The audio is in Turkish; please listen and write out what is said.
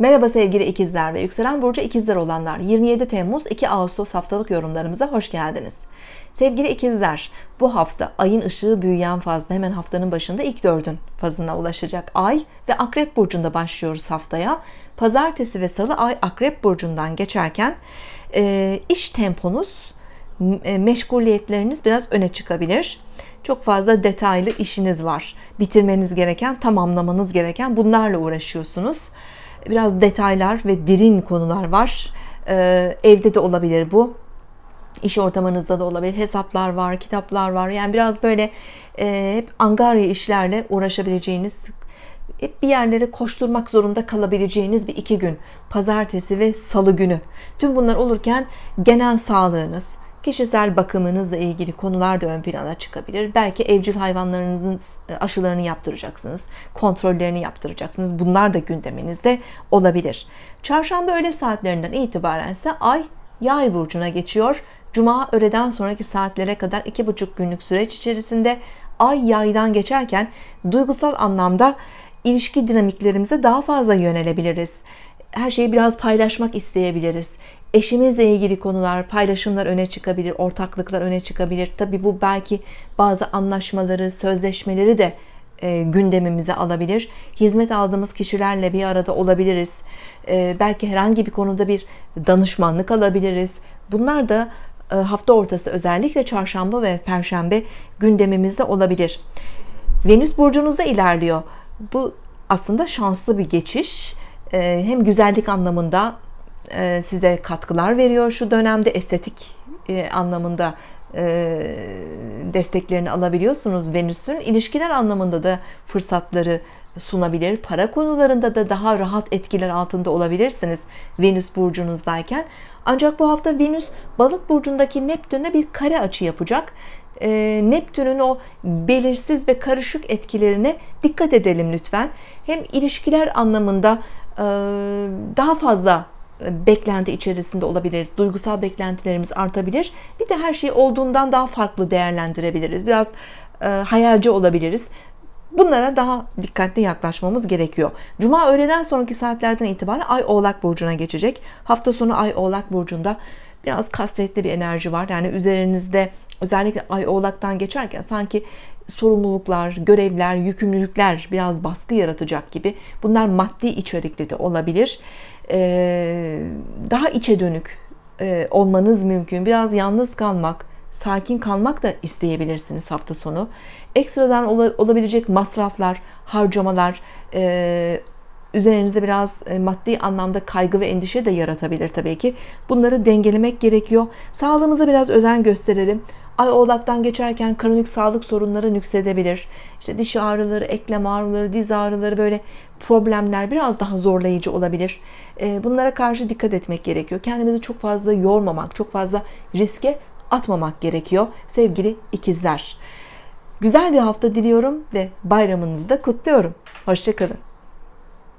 Merhaba sevgili ikizler ve yükselen burcu ikizler olanlar 27 Temmuz 2 Ağustos haftalık yorumlarımıza hoş geldiniz. Sevgili ikizler bu hafta ayın ışığı büyüyen fazla hemen haftanın başında ilk dördün fazına ulaşacak ay ve akrep burcunda başlıyoruz haftaya. Pazartesi ve salı ay akrep burcundan geçerken e, iş temponuz e, meşguliyetleriniz biraz öne çıkabilir çok fazla detaylı işiniz var. Bitirmeniz gereken, tamamlamanız gereken bunlarla uğraşıyorsunuz. Biraz detaylar ve derin konular var. Ee, evde de olabilir bu. İş ortamınızda da olabilir. Hesaplar var, kitaplar var. Yani biraz böyle e, hep angarya işlerle uğraşabileceğiniz, hep bir yerlere koşturmak zorunda kalabileceğiniz bir iki gün. Pazartesi ve salı günü. Tüm bunlar olurken genel sağlığınız, kişisel bakımınızla ilgili konular da ön plana çıkabilir. Belki evcil hayvanlarınızın e, aşılarını yaptıracaksınız, kontrollerini yaptıracaksınız. Bunlar da gündeminizde olabilir. Çarşamba öğle saatlerinden itibaren ise ay yay burcuna geçiyor. Cuma öğleden sonraki saatlere kadar iki buçuk günlük süreç içerisinde ay yaydan geçerken duygusal anlamda ilişki dinamiklerimize daha fazla yönelebiliriz her şeyi biraz paylaşmak isteyebiliriz eşimizle ilgili konular, paylaşımlar öne çıkabilir, ortaklıklar öne çıkabilir. Tabi bu belki bazı anlaşmaları, sözleşmeleri de e, gündemimize alabilir. Hizmet aldığımız kişilerle bir arada olabiliriz. E, belki herhangi bir konuda bir danışmanlık alabiliriz. Bunlar da e, hafta ortası özellikle çarşamba ve perşembe gündemimizde olabilir. Venüs burcunuzda ilerliyor. Bu aslında şanslı bir geçiş. E, hem güzellik anlamında e, size katkılar veriyor şu dönemde estetik e, anlamında e, desteklerini alabiliyorsunuz. Venüs'ün ilişkiler anlamında da fırsatları sunabilir. Para konularında da daha rahat etkiler altında olabilirsiniz Venüs burcunuzdayken. Ancak bu hafta Venüs balık burcundaki Neptün'e bir kare açı yapacak. Ee, Neptün'ün o belirsiz ve karışık etkilerine dikkat edelim lütfen. Hem ilişkiler anlamında e, daha fazla beklenti içerisinde olabilir. Duygusal beklentilerimiz artabilir. Bir de her şeyi olduğundan daha farklı değerlendirebiliriz. Biraz e, hayalci olabiliriz. Bunlara daha dikkatli yaklaşmamız gerekiyor. Cuma öğleden sonraki saatlerden itibaren Ay Oğlak Burcu'na geçecek. Hafta sonu Ay Oğlak Burcu'nda biraz kasvetli bir enerji var. Yani üzerinizde özellikle Ay Oğlak'tan geçerken sanki sorumluluklar, görevler, yükümlülükler biraz baskı yaratacak gibi bunlar maddi içerikli de olabilir. Ee, daha içe dönük e, olmanız mümkün. Biraz yalnız kalmak, sakin kalmak da isteyebilirsiniz hafta sonu. Ekstradan ola, olabilecek masraflar, harcamalar, e, üzerinizde biraz e, maddi anlamda kaygı ve endişe de yaratabilir tabii ki. Bunları dengelemek gerekiyor. Sağlığımıza biraz özen gösterelim. Ay oğlaktan geçerken kronik sağlık sorunları nüksedebilir. İşte diş ağrıları, eklem ağrıları, diz ağrıları böyle problemler biraz daha zorlayıcı olabilir. Ee, bunlara karşı dikkat etmek gerekiyor. Kendimizi çok fazla yormamak, çok fazla riske atmamak gerekiyor sevgili ikizler. Güzel bir hafta diliyorum ve bayramınızı da kutluyorum. Hoşçakalın.